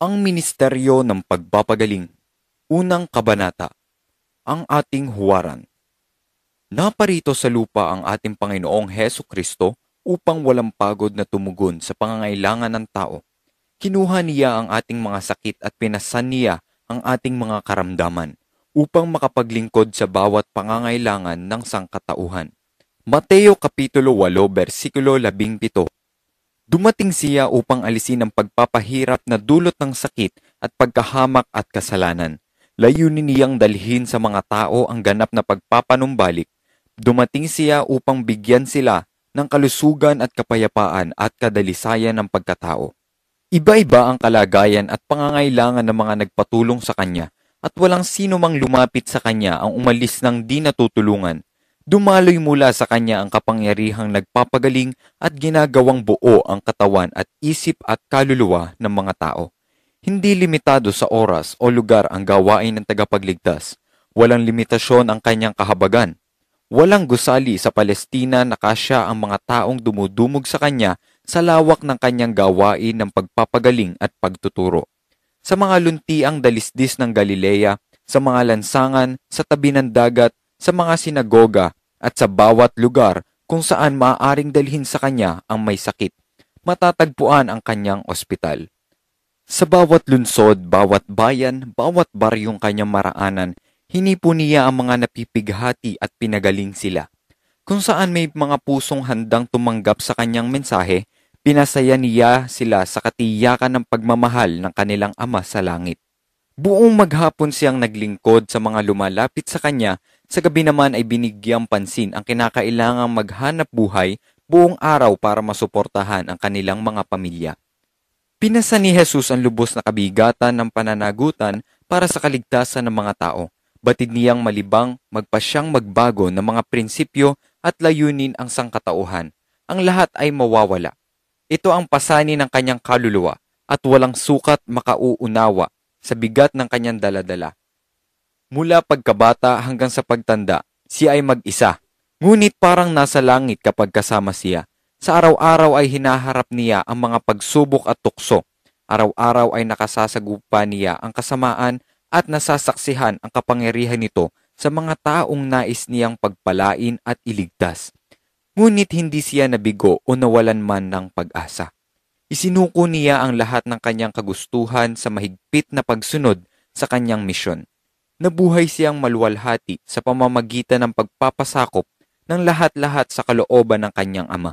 Ang Ministeryo ng Pagpapagaling Unang Kabanata Ang ating huwaran Naparito sa lupa ang ating Panginoong Heso Kristo upang walang pagod na tumugon sa pangangailangan ng tao. Kinuha niya ang ating mga sakit at pinasan niya ang ating mga karamdaman upang makapaglingkod sa bawat pangangailangan ng sangkatauhan. Mateo Kapitulo 8, versikulo 17 Dumating siya upang alisin ang pagpapahirap na dulot ng sakit at pagkahamak at kasalanan. Layunin niyang dalhin sa mga tao ang ganap na pagpapanumbalik. Dumating siya upang bigyan sila ng kalusugan at kapayapaan at kadalisayan ng pagkatao. Iba-iba ang kalagayan at pangangailangan ng mga nagpatulong sa kanya at walang sino mang lumapit sa kanya ang umalis ng di natutulungan Dumaloy mula sa kanya ang kapangyarihang nagpapagaling at ginagawang buo ang katawan at isip at kaluluwa ng mga tao. Hindi limitado sa oras o lugar ang gawain ng tagapagligtas. Walang limitasyon ang kanyang kahabagan. Walang gusali sa Palestina na kasya ang mga taong dumudumog sa kanya sa lawak ng kanyang gawain ng pagpapagaling at pagtuturo. Sa mga luntiang dalisdis ng Galilea, sa mga lansangan, sa tabi ng dagat, sa mga sinagoga at sa bawat lugar kung saan maaaring dalhin sa kanya ang may sakit, matatagpuan ang kanyang ospital. Sa bawat lunsod, bawat bayan, bawat baryong kanyang maraanan, hinipo niya ang mga napipighati at pinagaling sila. Kung saan may mga pusong handang tumanggap sa kanyang mensahe, pinasaya niya sila sa katiyakan ng pagmamahal ng kanilang ama sa langit. Buong maghapon siyang naglingkod sa mga lumalapit sa kanya sa gabi naman ay binigyang pansin ang kinakailangang maghanap buhay buong araw para masuportahan ang kanilang mga pamilya. Pinasa ni Jesus ang lubos na kabigatan ng pananagutan para sa kaligtasan ng mga tao. Batid niyang malibang magpasyang magbago ng mga prinsipyo at layunin ang sangkatauhan. Ang lahat ay mawawala. Ito ang pasani ng kanyang kaluluwa at walang sukat makauunawa sa bigat ng kanyang daladala. Mula pagkabata hanggang sa pagtanda, siya ay mag-isa. Ngunit parang nasa langit kapag kasama siya. Sa araw-araw ay hinaharap niya ang mga pagsubok at tukso. Araw-araw ay nakasasagupa niya ang kasamaan at nasasaksihan ang kapangyarihan nito sa mga taong nais niyang pagpalain at iligtas. Ngunit hindi siya nabigo o nawalan man ng pag-asa. Isinuko niya ang lahat ng kanyang kagustuhan sa mahigpit na pagsunod sa kanyang misyon nabuhay siyang maluwalhati sa pamamagitan ng pagpapasakop ng lahat-lahat sa kalooban ng kanyang ama.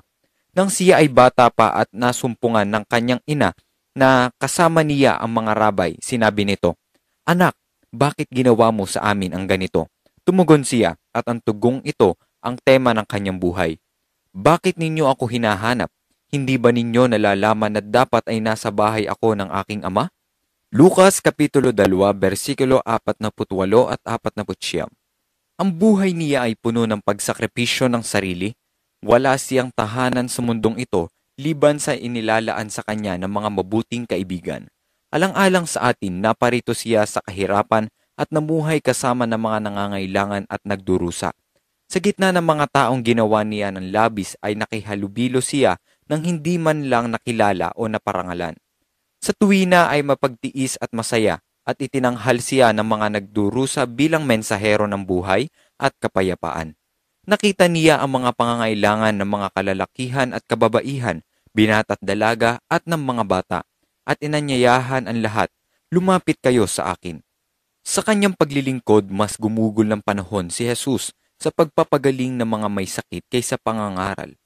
Nang siya ay bata pa at nasumpungan ng kanyang ina na kasama niya ang mga rabay, sinabi nito, Anak, bakit ginawa mo sa amin ang ganito? Tumugon siya at ang tugong ito ang tema ng kanyang buhay. Bakit ninyo ako hinahanap? Hindi ba ninyo nalalaman na dapat ay nasa bahay ako ng aking ama? Lucas Kapitulo 2, versikulo 48 at 49 Ang buhay niya ay puno ng pagsakripisyo ng sarili. Wala siyang tahanan sa mundong ito liban sa inilalaan sa kanya ng mga mabuting kaibigan. Alang-alang sa atin, naparito siya sa kahirapan at namuhay kasama ng mga nangangailangan at nagdurusa. Sa gitna ng mga taong ginawa niya ng labis ay nakihalubilo siya nang hindi man lang nakilala o naparangalan. Sa tuwi na ay mapagtiis at masaya at itinanghal siya ng mga nagdurusa bilang mensahero ng buhay at kapayapaan. Nakita niya ang mga pangangailangan ng mga kalalakihan at kababaihan, binata at dalaga at ng mga bata, at inanyayahan ang lahat, lumapit kayo sa akin. Sa kanyang paglilingkod, mas gumugol ng panahon si Jesus sa pagpapagaling ng mga may sakit kaysa pangangaral.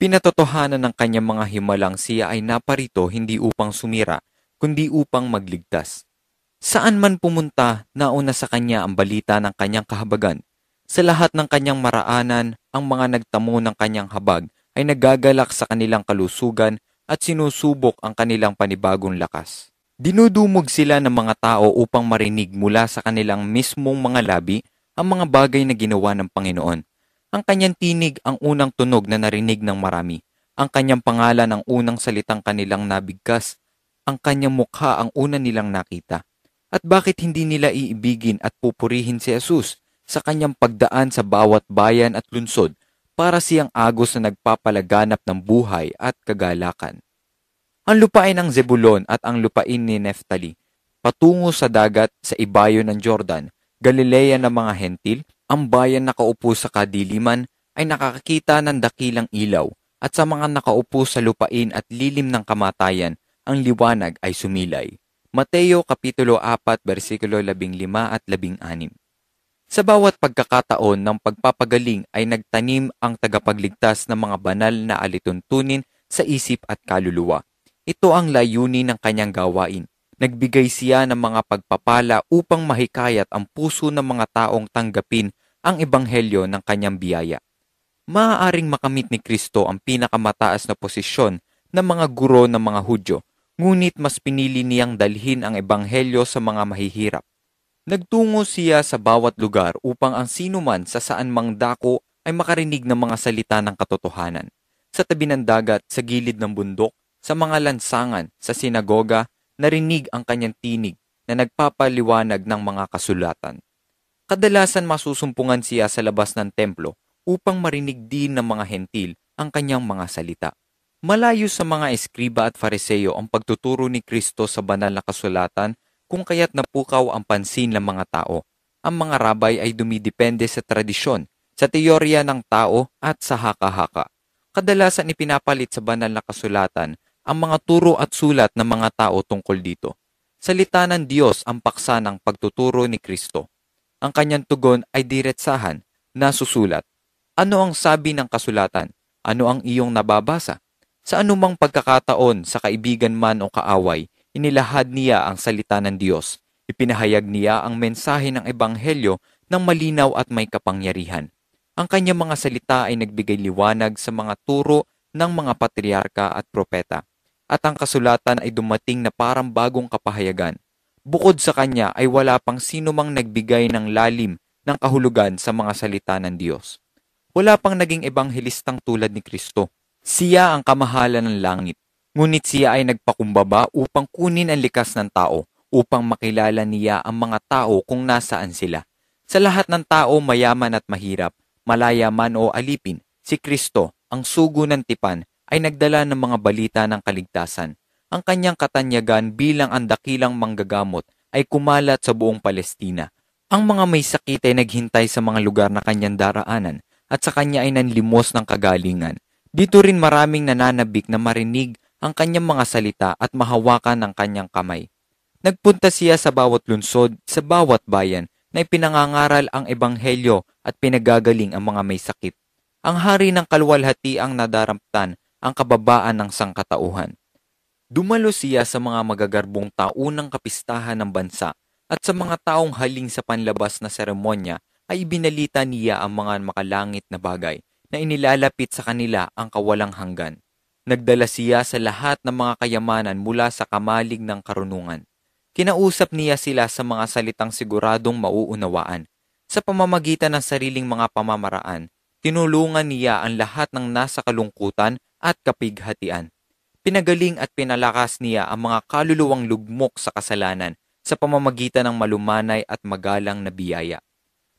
Pinatotohanan ng kanyang mga himalang siya ay naparito hindi upang sumira, kundi upang magligtas. Saan man pumunta, nauna sa kanya ang balita ng kanyang kahabagan. Sa lahat ng kanyang maraanan, ang mga nagtamo ng kanyang habag ay nagagalak sa kanilang kalusugan at sinusubok ang kanilang panibagong lakas. Dinudumog sila ng mga tao upang marinig mula sa kanilang mismong mga labi ang mga bagay na ginawa ng Panginoon. Ang kanyang tinig ang unang tunog na narinig ng marami. Ang kanyang pangalan ang unang salitang kanilang nabigkas. Ang kanyang mukha ang una nilang nakita. At bakit hindi nila iibigin at pupurihin si Jesus sa kanyang pagdaan sa bawat bayan at lunsod para siyang agos na nagpapalaganap ng buhay at kagalakan? Ang lupain ng Zebulon at ang lupain ni Neftali patungo sa dagat sa ibayo ng Jordan, Galilea ng mga hentil ang bayan na nakaupo sa kadiliman ay nakakakita ng dakilang ilaw at sa mga nakaupo sa lupain at lilim ng kamatayan, ang liwanag ay sumilay. Mateo Kapitulo 4, versikulo 15 at 16 Sa bawat pagkakataon ng pagpapagaling ay nagtanim ang tagapagligtas ng mga banal na alituntunin sa isip at kaluluwa. Ito ang layunin ng kanyang gawain. Nagbigay siya ng mga pagpapala upang mahikayat ang puso ng mga taong tanggapin ang ebanghelyo ng kanyang biyaya. Maaaring makamit ni Kristo ang pinakamataas na posisyon ng mga guro ng mga Hudyo, ngunit mas pinili niyang dalhin ang ebanghelyo sa mga mahihirap. Nagtungo siya sa bawat lugar upang ang sinuman sa saan mang dako ay makarinig ng mga salita ng katotohanan. Sa tabi ng dagat, sa gilid ng bundok, sa mga lansangan, sa sinagoga, narinig ang kanyang tinig na nagpapaliwanag ng mga kasulatan. Kadalasan masusumpungan siya sa labas ng templo upang marinig din ng mga hentil ang kanyang mga salita. Malayo sa mga eskriba at fariseo ang pagtuturo ni Kristo sa banal na kasulatan kung kaya't napukaw ang pansin ng mga tao. Ang mga rabay ay dumidepende sa tradisyon, sa teorya ng tao at sa haka-haka. Kadalasan ipinapalit sa banal na kasulatan ang mga turo at sulat ng mga tao tungkol dito. Salita ng Diyos ang paksa ng pagtuturo ni Kristo ang kanyang tugon ay diretsahan na susulat. Ano ang sabi ng kasulatan? Ano ang iyong nababasa? Sa anumang pagkakataon sa kaibigan man o kaaway, inilahad niya ang salita ng Diyos. Ipinahayag niya ang mensahe ng Ebanghelyo ng malinaw at may kapangyarihan. Ang kanyang mga salita ay nagbigay liwanag sa mga turo ng mga patriarka at propeta. At ang kasulatan ay dumating na parang bagong kapahayagan Bukod sa kanya ay wala pang sino mang nagbigay ng lalim ng kahulugan sa mga salita ng Diyos. Wala pang naging ebanghelistang tulad ni Kristo. Siya ang kamahalan ng langit, ngunit siya ay nagpakumbaba upang kunin ang likas ng tao, upang makilala niya ang mga tao kung nasaan sila. Sa lahat ng tao, mayaman at mahirap, malaya man o alipin, si Kristo, ang sugo ng tipan, ay nagdala ng mga balita ng kaligtasan ang kanyang katanyagan bilang ang dakilang manggagamot ay kumalat sa buong Palestina. Ang mga may sakit ay naghintay sa mga lugar na kanyang daraanan at sa kanya ay nanlimos ng kagalingan. Dito rin maraming nananabik na marinig ang kanyang mga salita at mahawakan ang kanyang kamay. Nagpunta siya sa bawat lungsod, sa bawat bayan na ipinangangaral ang ebanghelyo at pinagagaling ang mga may sakit. Ang hari ng kalwalhati ang nadaramtan ang kababaan ng sangkatauhan. Dumalo siya sa mga magagarbong taunang kapistahan ng bansa at sa mga taong haling sa panlabas na seremonya ay ibinalita niya ang mga makalangit na bagay na inilalapit sa kanila ang kawalang hanggan. Nagdala siya sa lahat ng mga kayamanan mula sa kamalig ng karunungan. Kinausap niya sila sa mga salitang siguradong mauunawaan. Sa pamamagitan ng sariling mga pamamaraan, tinulungan niya ang lahat ng nasa kalungkutan at kapighatian pinagaling at pinalakas niya ang mga kaluluwang lugmok sa kasalanan sa pamamagitan ng malumanay at magalang na biyaya.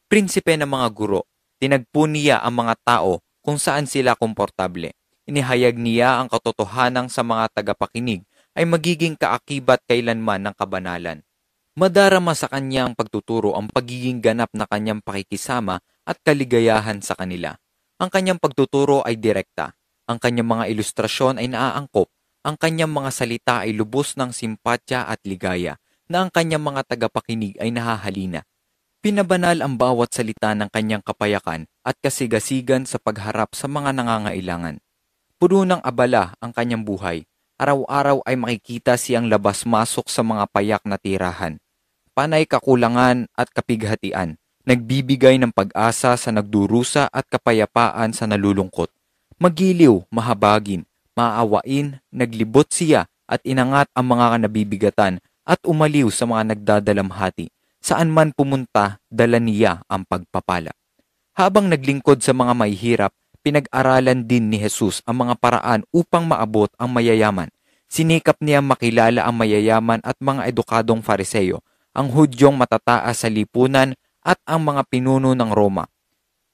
Prinsipe ng mga guro, tinagpo niya ang mga tao kung saan sila komportable. Inihayag niya ang katotohanan sa mga tagapakinig ay magiging kaakibat kailanman ng kabanalan. Madarama sa kanya ang pagtuturo ang pagiging ganap na kanyang pakikisama at kaligayahan sa kanila. Ang kanyang pagtuturo ay direkta, ang kanyang mga ilustrasyon ay naaangkop. Ang kanyang mga salita ay lubos ng simpatya at ligaya na ang kanyang mga tagapakinig ay nahahalina. Pinabanal ang bawat salita ng kanyang kapayakan at kasigasigan sa pagharap sa mga nangangailangan. Puro ng abala ang kanyang buhay. Araw-araw ay makikita siyang labas-masok sa mga payak na tirahan. Panay kakulangan at kapighatian. Nagbibigay ng pag-asa sa nagdurusa at kapayapaan sa nalulungkot. Magiliw, mahabagin, maawain, naglibot siya at inangat ang mga nabibigatan at umaliw sa mga nagdadalamhati. Saan man pumunta, dala niya ang pagpapala. Habang naglingkod sa mga mahihirap, pinag-aralan din ni Jesus ang mga paraan upang maabot ang mayayaman. Sinikap niya makilala ang mayayaman at mga edukadong fariseyo, ang hudyong matataas sa lipunan at ang mga pinuno ng Roma.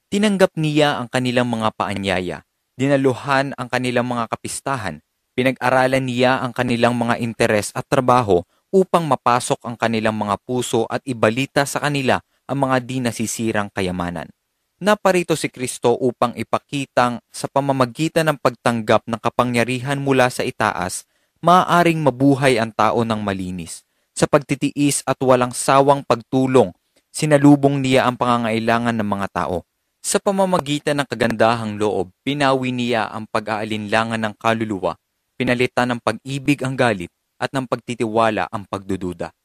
Tinanggap niya ang kanilang mga paanyaya, dinaluhan ang kanilang mga kapistahan, pinag-aralan niya ang kanilang mga interes at trabaho upang mapasok ang kanilang mga puso at ibalita sa kanila ang mga di nasisirang kayamanan. Naparito si Kristo upang ipakitang sa pamamagitan ng pagtanggap ng kapangyarihan mula sa itaas, maaaring mabuhay ang tao ng malinis. Sa pagtitiis at walang sawang pagtulong, sinalubong niya ang pangangailangan ng mga tao sa pamamagitan ng kagandahang loob, pinawi niya ang pag-aalinlangan ng kaluluwa, pinalitan ng pag-ibig ang galit, at ng pagtitiwala ang pagdududa.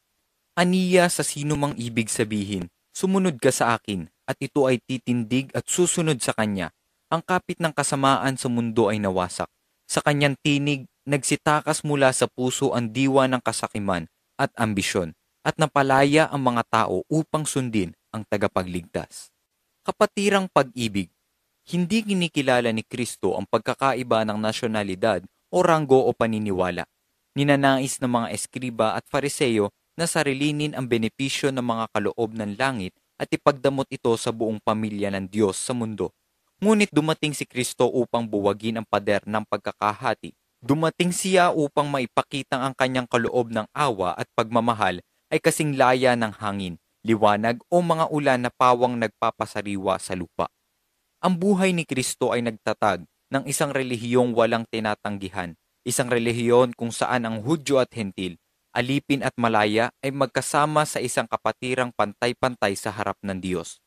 Aniya sa sino mang ibig sabihin, sumunod ka sa akin, at ito ay titindig at susunod sa kanya. Ang kapit ng kasamaan sa mundo ay nawasak. Sa kanyang tinig, nagsitakas mula sa puso ang diwa ng kasakiman at ambisyon, at napalaya ang mga tao upang sundin ang tagapagligtas kapatirang pag-ibig. Hindi kinikilala ni Kristo ang pagkakaiba ng nasyonalidad o ranggo o paniniwala. Ninanais ng mga eskriba at fariseyo na sarilinin ang benepisyo ng mga kaloob ng langit at ipagdamot ito sa buong pamilya ng Diyos sa mundo. Ngunit dumating si Kristo upang buwagin ang pader ng pagkakahati. Dumating siya upang maipakitang ang kanyang kaloob ng awa at pagmamahal ay kasing laya ng hangin liwanag o mga ulan na pawang nagpapasariwa sa lupa. Ang buhay ni Kristo ay nagtatag ng isang relihiyong walang tinatanggihan, isang relihiyon kung saan ang Hudyo at Hentil, alipin at malaya ay magkasama sa isang kapatirang pantay-pantay sa harap ng Diyos.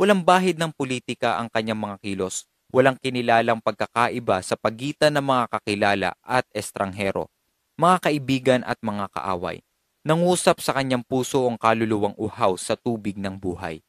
Walang bahid ng politika ang kanyang mga kilos, walang kinilalang pagkakaiba sa pagitan ng mga kakilala at estranghero, mga kaibigan at mga kaaway. Nangusap sa kanyang puso ang kaluluwang uhaw sa tubig ng buhay.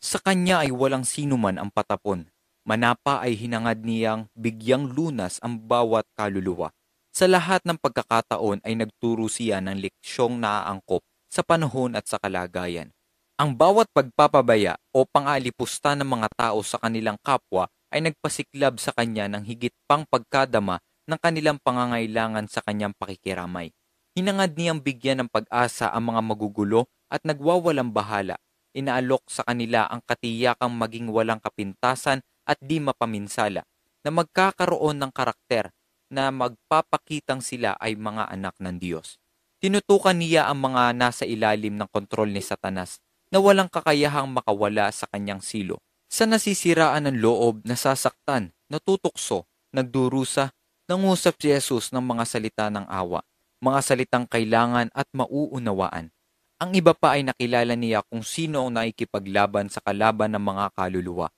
Sa kanya ay walang sinuman ang patapon. Manapa ay hinangad niyang bigyang lunas ang bawat kaluluwa. Sa lahat ng pagkakataon ay nagturo siya ng leksyong naaangkop sa panahon at sa kalagayan. Ang bawat pagpapabaya o pangalipusta ng mga tao sa kanilang kapwa ay nagpasiklab sa kanya ng higit pang pagkadama ng kanilang pangangailangan sa kanyang pakikiramay. Hinangad niyang bigyan ng pag-asa ang mga magugulo at nagwawalang bahala. Inaalok sa kanila ang katiyakang maging walang kapintasan at di mapaminsala na magkakaroon ng karakter na magpapakitang sila ay mga anak ng Diyos. Tinutukan niya ang mga nasa ilalim ng kontrol ni Satanas na walang kakayahang makawala sa kanyang silo. Sa nasisiraan ng loob, nasasaktan, natutukso, nagdurusa, nangusap si Jesus ng mga salita ng awa mga salitang kailangan at mauunawaan. Ang iba pa ay nakilala niya kung sino ang nakikipaglaban sa kalaban ng mga kaluluwa.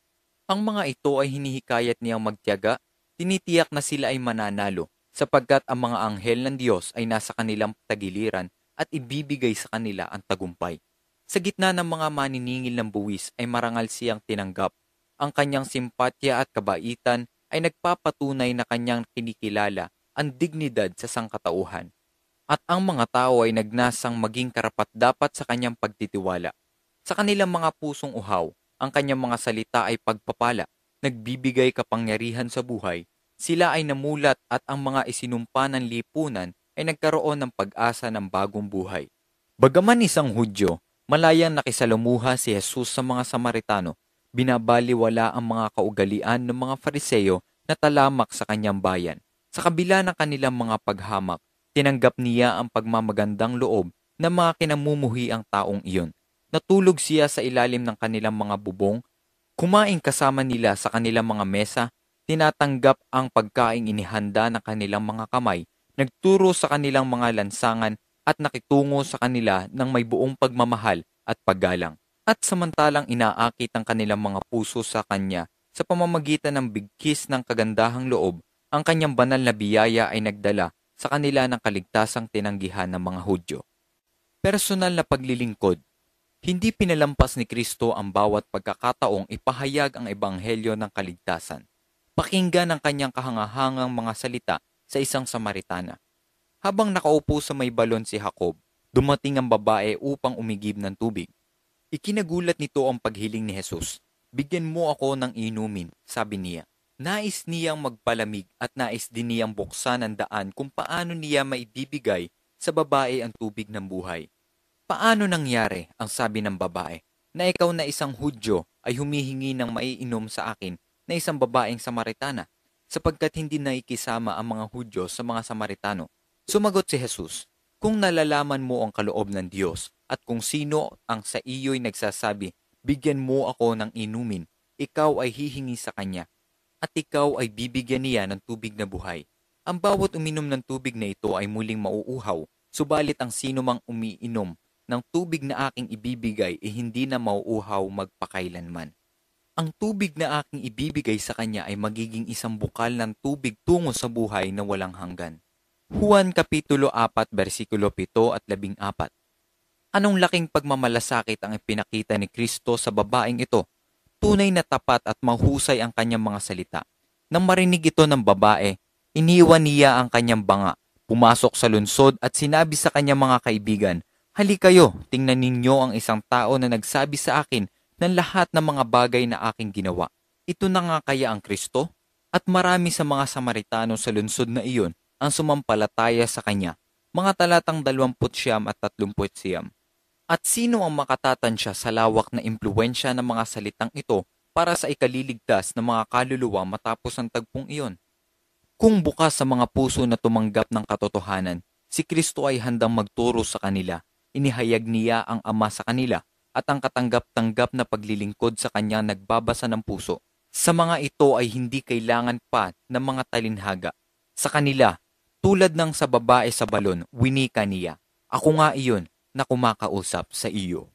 Ang mga ito ay hinihikayat niyang magtiyaga, tinitiyak na sila ay mananalo sapagkat ang mga anghel ng Diyos ay nasa kanilang tagiliran at ibibigay sa kanila ang tagumpay. Sa gitna ng mga maniningil ng buwis ay marangal siyang tinanggap. Ang kanyang simpatya at kabaitan ay nagpapatunay na kanyang kinikilala ang dignidad sa sangkatauhan at ang mga tao ay nagnasang maging karapat-dapat sa kanyang pagtitiwala. Sa kanilang mga pusong uhaw, ang kanyang mga salita ay pagpapala, nagbibigay kapangyarihan sa buhay. Sila ay namulat at ang mga isinumpa ng lipunan ay nagkaroon ng pag-asa ng bagong buhay. Bagaman isang Hudyo, malayang nakisalamuha si Jesus sa mga Samaritano, binabaliwala ang mga kaugalian ng mga Fariseyo na talamak sa kanyang bayan. Sa kabila ng kanilang mga paghamak, Tinanggap niya ang pagmamagandang loob na mga kinamumuhi ang taong iyon. Natulog siya sa ilalim ng kanilang mga bubong, kumain kasama nila sa kanilang mga mesa, tinatanggap ang pagkaing inihanda ng kanilang mga kamay, nagturo sa kanilang mga lansangan at nakitungo sa kanila ng may buong pagmamahal at paggalang. At samantalang inaakit ang kanilang mga puso sa kanya sa pamamagitan ng bigkis ng kagandahang loob, ang kanyang banal na biyaya ay nagdala sa kanila ng kaligtasang tinanggihan ng mga Hudyo. Personal na paglilingkod, hindi pinalampas ni Kristo ang bawat pagkakataong ipahayag ang ebanghelyo ng kaligtasan. Pakinggan ang kanyang kahangahangang mga salita sa isang Samaritana. Habang nakaupo sa may balon si Jacob, dumating ang babae upang umigib ng tubig. Ikinagulat nito ang paghiling ni Jesus. Bigyan mo ako ng inumin, sabi niya. Nais niyang magpalamig at nais din niyang buksan ang daan kung paano niya maibibigay sa babae ang tubig ng buhay. Paano nangyari, ang sabi ng babae, na ikaw na isang Hudyo ay humihingi ng maiinom sa akin na isang babaeng Samaritana sapagkat hindi naikisama ang mga Hudyo sa mga Samaritano. Sumagot si Jesus, Kung nalalaman mo ang kaloob ng Diyos at kung sino ang sa iyo'y nagsasabi, bigyan mo ako ng inumin, ikaw ay hihingi sa Kanya at ikaw ay bibigyan niya ng tubig na buhay. Ang bawat uminom ng tubig na ito ay muling mauuhaw, subalit ang sino mang umiinom ng tubig na aking ibibigay ay hindi na mauuhaw magpakailanman. Ang tubig na aking ibibigay sa kanya ay magiging isang bukal ng tubig tungo sa buhay na walang hanggan. Juan Kapitulo 4, versikulo 7 at 14 Anong laking pagmamalasakit ang ipinakita ni Kristo sa babaeng ito tunay na tapat at mahusay ang kanyang mga salita. Nang marinig ito ng babae, iniwan niya ang kanyang banga, pumasok sa lunsod at sinabi sa kanyang mga kaibigan, Hali kayo, tingnan ninyo ang isang tao na nagsabi sa akin ng lahat ng mga bagay na aking ginawa. Ito na nga kaya ang Kristo? At marami sa mga Samaritano sa lunsod na iyon ang sumampalataya sa kanya. Mga talatang 29 at 30 siyam. At sino ang makatatansya sa lawak na impluensya ng mga salitang ito para sa ikaliligtas ng mga kaluluwa matapos ang tagpong iyon? Kung bukas sa mga puso na tumanggap ng katotohanan, si Kristo ay handang magturo sa kanila, inihayag niya ang Ama sa kanila at ang katanggap-tanggap na paglilingkod sa kanya nagbabasa ng puso. Sa mga ito ay hindi kailangan pa ng mga talinhaga. Sa kanila, tulad ng sa babae sa balon, winika niya. Ako nga iyon, na kumakausap sa iyo.